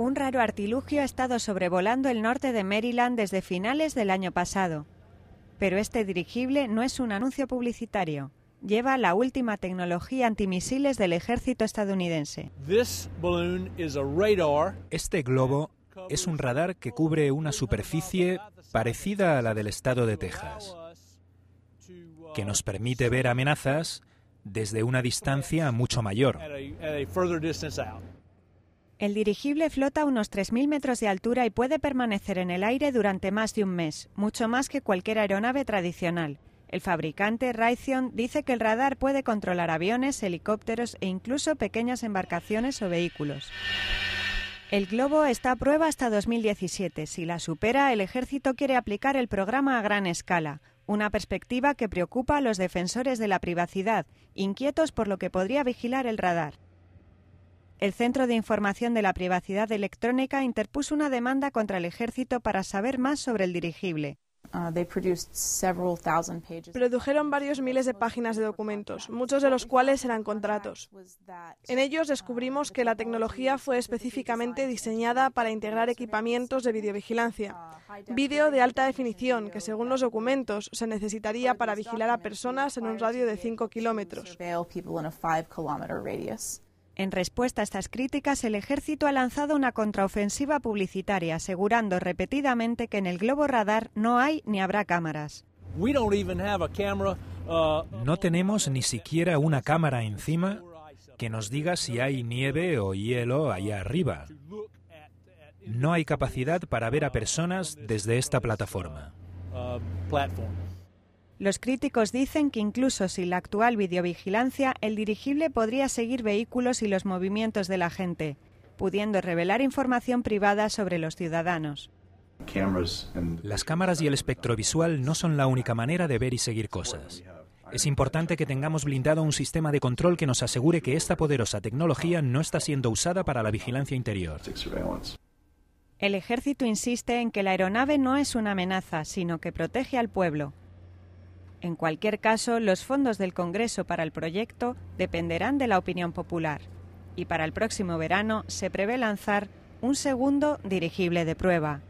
Un raro artilugio ha estado sobrevolando el norte de Maryland desde finales del año pasado. Pero este dirigible no es un anuncio publicitario. Lleva la última tecnología antimisiles del ejército estadounidense. Este globo es un radar que cubre una superficie parecida a la del estado de Texas, que nos permite ver amenazas desde una distancia mucho mayor. El dirigible flota a unos 3.000 metros de altura y puede permanecer en el aire durante más de un mes, mucho más que cualquier aeronave tradicional. El fabricante Raytheon dice que el radar puede controlar aviones, helicópteros e incluso pequeñas embarcaciones o vehículos. El globo está a prueba hasta 2017. Si la supera, el ejército quiere aplicar el programa a gran escala, una perspectiva que preocupa a los defensores de la privacidad, inquietos por lo que podría vigilar el radar. El Centro de Información de la Privacidad Electrónica interpuso una demanda contra el ejército para saber más sobre el dirigible. Uh, Produjeron varios miles de páginas de documentos, muchos de los cuales eran contratos. En ellos descubrimos que la tecnología fue específicamente diseñada para integrar equipamientos de videovigilancia, vídeo de alta definición que, según los documentos, se necesitaría para vigilar a personas en un radio de 5 kilómetros. En respuesta a estas críticas, el ejército ha lanzado una contraofensiva publicitaria, asegurando repetidamente que en el globo radar no hay ni habrá cámaras. Uh, no tenemos ni siquiera una cámara encima que nos diga si hay nieve o hielo allá arriba. No hay capacidad para ver a personas desde esta plataforma. Uh, los críticos dicen que incluso sin la actual videovigilancia, el dirigible podría seguir vehículos y los movimientos de la gente, pudiendo revelar información privada sobre los ciudadanos. Las cámaras y el espectro visual no son la única manera de ver y seguir cosas. Es importante que tengamos blindado un sistema de control que nos asegure que esta poderosa tecnología no está siendo usada para la vigilancia interior. El ejército insiste en que la aeronave no es una amenaza, sino que protege al pueblo. En cualquier caso, los fondos del Congreso para el proyecto dependerán de la opinión popular y para el próximo verano se prevé lanzar un segundo dirigible de prueba.